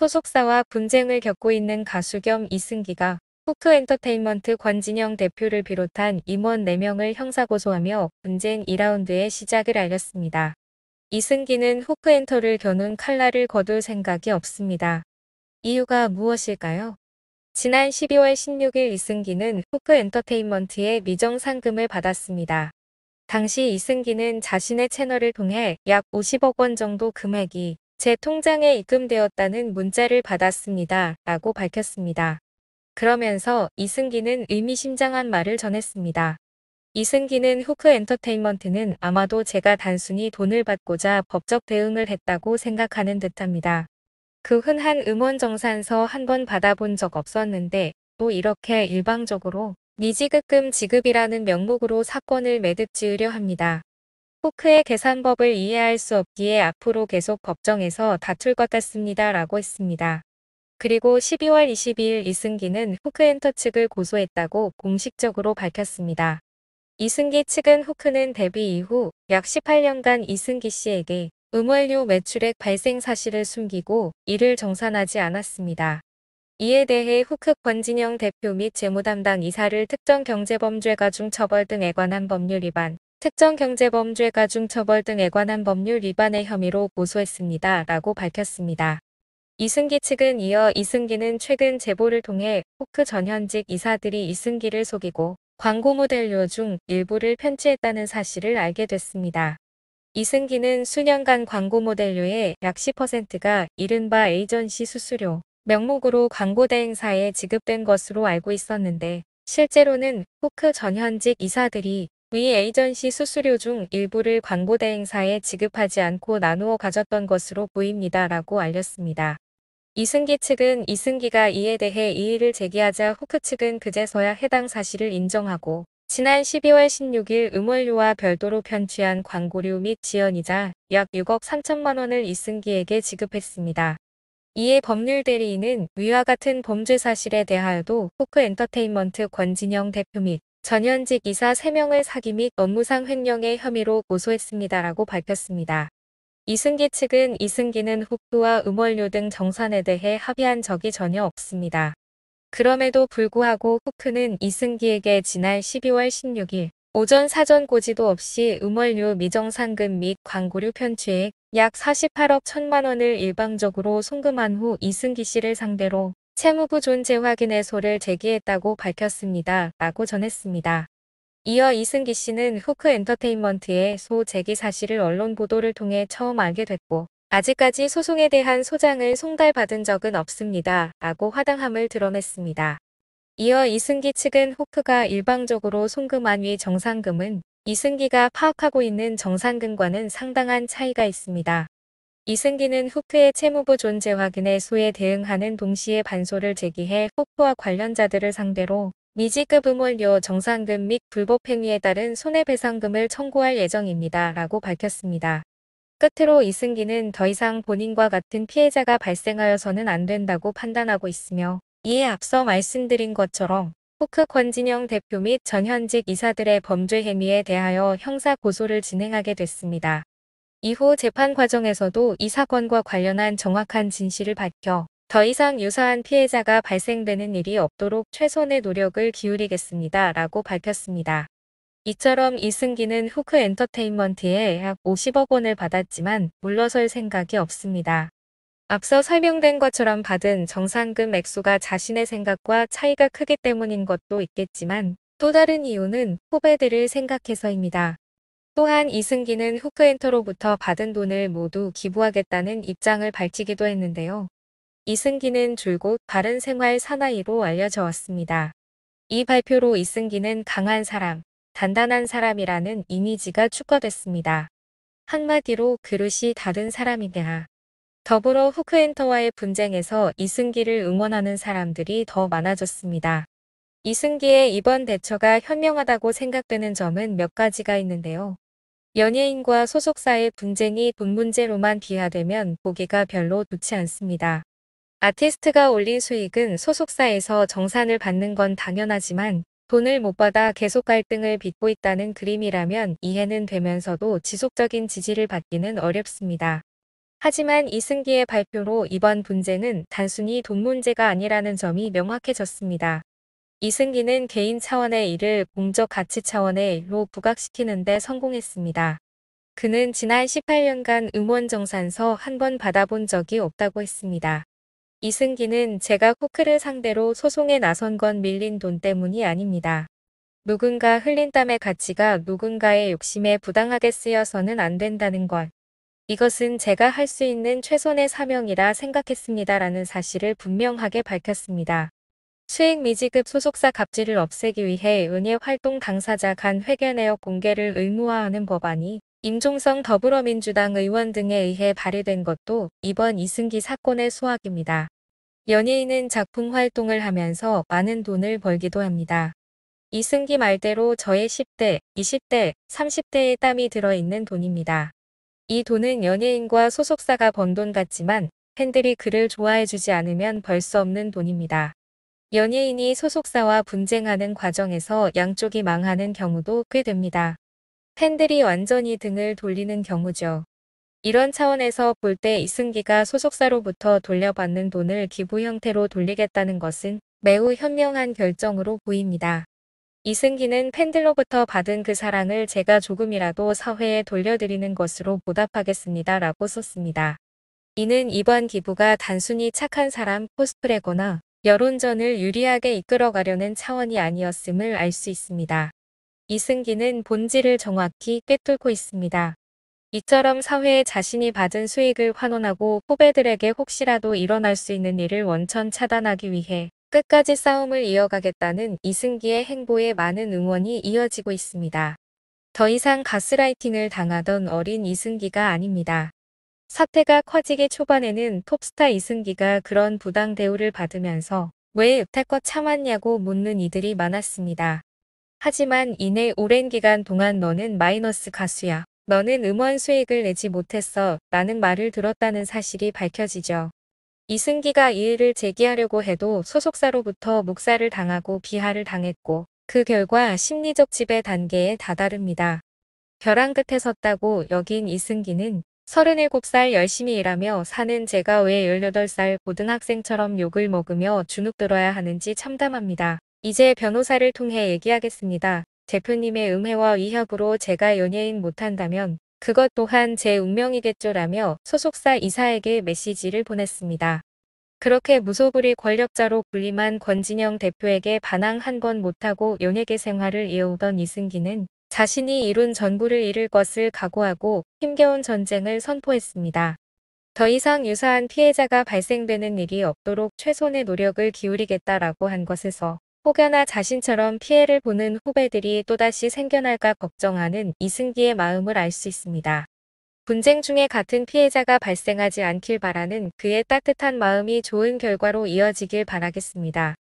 소속사와 분쟁을 겪고 있는 가수 겸 이승기가 후크엔터테인먼트 권진영 대표를 비롯한 임원 4명을 형사고소하며 분쟁 2라운드의 시작을 알렸습니다. 이승기는 후크엔터를 겨눈 칼날을 거둘 생각이 없습니다. 이유가 무엇일까요? 지난 12월 16일 이승기는 후크엔터테인먼트의 미정 상금을 받았습니다. 당시 이승기는 자신의 채널을 통해 약 50억 원 정도 금액이 제 통장에 입금되었다는 문자를 받았습니다. 라고 밝혔습니다. 그러면서 이승기는 의미심장한 말을 전했습니다. 이승기는 후크 엔터테인먼트는 아마도 제가 단순히 돈을 받고자 법적 대응을 했다고 생각하는 듯합니다. 그 흔한 음원 정산서 한 번 받아본 적 없었는데 또 이렇게 일방적으로 미지급금 지급이라는 명목으로 사건을 매듭지으려 합니다. 포크의 계산법을 이해할 수 없기에 앞으로 계속 법정에서 다툴 것 같습니다. 라고 했습니다. 그리고 12월 22일 이승기는 후크엔터 측을 고소했다고 공식적으로 밝혔습니다. 이승기 측은 후크는 데뷔 이후 약 18년간 이승기 씨에게 음원료 매출액 발생 사실을 숨기고 이를 정산하지 않았습니다. 이에 대해 후크 권진영 대표 및 재무담당 이사를 특정 경제범죄가중 처벌 등에 관한 법률 위반, 특정 경제범죄 가중처벌 등에 관한 법률 위반의 혐의로 고소했습니다. 라고 밝혔습니다. 이승기 측은 이어 이승기는 최근 제보를 통해 호크 전현직 이사들이 이승기를 속이고 광고 모델료 중 일부를 편취했다는 사실을 알게 됐습니다. 이승기는 수년간 광고 모델료의 약 10%가 이른바 에이전시 수수료 명목으로 광고 대행사에 지급된 것으로 알고 있었는데 실제로는 호크 전현직 이사들이 위 에이전시 수수료 중 일부를 광고대행사에 지급하지 않고 나누어 가졌던 것으로 보입니다. 라고 알렸습니다. 이승기 측은 이승기가 이에 대해 이의를 제기하자 후크 측은 그제서야 해당 사실을 인정하고 지난 12월 16일 음원료와 별도로 편취한 광고료 및 지연이자 약 6억 3천만 원을 이승기에게 지급했습니다. 이에 법률 대리인은 위와 같은 범죄 사실에 대하여도 후크 엔터테인먼트 권진영 대표 및 전현직 이사 3명을 사기 및 업무상 횡령의 혐의로 고소했습니다라고 밝혔습니다. 이승기 측은 이승기는 후쿠와 음원료 등 정산에 대해 합의한 적이 전혀 없습니다. 그럼에도 불구하고 후크는 이승기에게 지난 12월 16일 오전 사전 고지도 없이 음원료 미정상금 및 광고료 편취액 약 48억 천만 원을 일방적으로 송금한 후 이승기 씨를 상대로 채무부 존재 확인의 소를 제기했다고 밝혔습니다. 라고 전했습니다. 이어 이승기 씨는 후크 엔터테인먼트의 소 제기 사실을 언론 보도를 통해 처음 알게 됐고 아직까지 소송에 대한 소장을 송달받은 적은 없습니다. 라고 화당함을 드러냈습니다. 이어 이승기 측은 후크가 일방적으로 송금한 위 정상금은 이승기가 파악하고 있는 정상금과는 상당한 차이가 있습니다. 이승기는 후크의 채무부 존 재화근의 소에 대응하는 동시에 반소를 제기해 후크와 관련자들을 상대로 미지급 음몰료 정상금 및 불법행위에 따른 손해배상금을 청구할 예정입니다. 라고 밝혔습니다. 끝으로 이승기는 더 이상 본인과 같은 피해자가 발생하여서는 안 된다고 판단하고 있으며 이에 앞서 말씀드린 것처럼 후크 권진영 대표 및 전현직 이사들의 범죄 행위에 대하여 형사 고소를 진행하게 됐습니다. 이후 재판 과정에서도 이 사건과 관련한 정확한 진실을 밝혀 더 이상 유사한 피해자가 발생되는 일이 없도록 최선의 노력을 기울이겠습니다. 라고 밝혔습니다. 이처럼 이승기는 후크 엔터테인먼트에 약 50억 원을 받았지만 물러설 생각이 없습니다. 앞서 설명된 것처럼 받은 정상금 액수가 자신의 생각과 차이가 크기 때문인 것도 있겠지만 또 다른 이유는 후배들을 생각해서입니다. 또한 이승기는 후크엔터로부터 받은 돈을 모두 기부하겠다는 입장을 밝히기도 했는데요. 이승기는 줄곧 바른 생활 사나이로 알려져 왔습니다. 이 발표로 이승기는 강한 사람, 단단한 사람이라는 이미지가 축가됐습니다. 한마디로 그릇이 다른 사람이다. 더불어 후크엔터와의 분쟁에서 이승기를 응원하는 사람들이 더 많아졌습니다. 이승기의 이번 대처가 현명하다고 생각되는 점은 몇 가지가 있는데요. 연예인과 소속사의 분쟁이 돈 문제로만 비화되면 보기가 별로 좋지 않습니다. 아티스트가 올린 수익은 소속사에서 정산을 받는 건 당연하지만 돈을 못 받아 계속 갈등을 빚고 있다는 그림이라면 이해는 되면서도 지속적인 지지를 받기는 어렵습니다. 하지만 이승기의 발표로 이번 분쟁은 단순히 돈 문제가 아니라는 점이 명확해졌습니다. 이승기는 개인 차원의 일을 공적 가치 차원의 일로 부각시키는 데 성공했습니다. 그는 지난 18년간 음원정산서 한 번 받아본 적이 없다고 했습니다. 이승기는 제가 코크를 상대로 소송에 나선 건 밀린 돈 때문이 아닙니다. 누군가 흘린 땀의 가치가 누군가의 욕심에 부당하게 쓰여서는 안 된다는 것. 이것은 제가 할 수 있는 최선의 사명이라 생각했습니다라는 사실을 분명하게 밝혔습니다. 수익 미지급 소속사 갑질을 없애기 위해 은혜 활동 당사자 간 회계 내역 공개를 의무화하는 법안이 임종성 더불어민주당 의원 등에 의해 발의된 것도 이번 이승기 사건의 수확입니다. 연예인은 작품 활동을 하면서 많은 돈을 벌기도 합니다. 이승기 말대로 저의 10대, 20대, 30대의 땀이 들어있는 돈입니다. 이 돈은 연예인과 소속사가 번 돈 같지만 팬들이 그를 좋아해주지 않으면 벌 수 없는 돈입니다. 연예인이 소속사와 분쟁하는 과정에서 양쪽이 망하는 경우도 꽤 됩니다. 팬들이 완전히 등을 돌리는 경우죠. 이런 차원에서 볼 때 이승기가 소속사로부터 돌려받는 돈을 기부 형태로 돌리겠다는 것은 매우 현명한 결정으로 보입니다. 이승기는 팬들로부터 받은 그 사랑을 제가 조금이라도 사회에 돌려드리는 것으로 보답하겠습니다 라고 썼습니다. 이는 이번 기부가 단순히 착한 사람 코스프레거나 여론전을 유리하게 이끌어가려는 차원이 아니었음을 알 수 있습니다. 이승기는 본질을 정확히 꿰뚫고 있습니다. 이처럼 사회에 자신이 받은 수익을 환원하고 후배들에게 혹시라도 일어날 수 있는 일을 원천 차단하기 위해 끝까지 싸움을 이어가겠다는 이승기의 행보에 많은 응원이 이어지고 있습니다. 더 이상 가스라이팅을 당하던 어린 이승기가 아닙니다. 사태가 커지기 초반에는 톱스타 이승기가 그런 부당 대우를 받으면서 왜 여태껏 참았냐고 묻는 이들이 많았습니다. 하지만 이내 오랜 기간 동안 너는 마이너스 가수야. 너는 음원 수익을 내지 못했어. 라는 말을 들었다는 사실이 밝혀지죠. 이승기가 이일를 제기하려고 해도 소속사로부터 묵살을 당하고 비하를 당했고 그 결과 심리적 지배 단계에 다다릅니다. 벼랑 끝에 섰다고 여긴 이승기는 37살 열심히 일하며 사는 제가 왜 18살 고등학생처럼 욕을 먹으며 주눅 들어야 하는지 참담합니다. 이제 변호사를 통해 얘기하겠습니다. 대표님의 음해와 위협으로 제가 연예인 못한다면 그것 또한 제 운명이겠죠라며 소속사 이사에게 메시지를 보냈습니다. 그렇게 무소불위 권력자로 불림한 권진영 대표에게 반항 한 번 못하고 연예계 생활을 이어오던 이승기는 자신이 이룬 전부를 잃을 것을 각오하고 힘겨운 전쟁을 선포했습니다. 더 이상 유사한 피해자가 발생되는 일이 없도록 최선의 노력을 기울이겠다라고 한 것에서 혹여나 자신처럼 피해를 보는 후배들이 또다시 생겨날까 걱정하는 이승기의 마음을 알 수 있습니다. 분쟁 중에 같은 피해자가 발생하지 않길 바라는 그의 따뜻한 마음이 좋은 결과로 이어지길 바라겠습니다.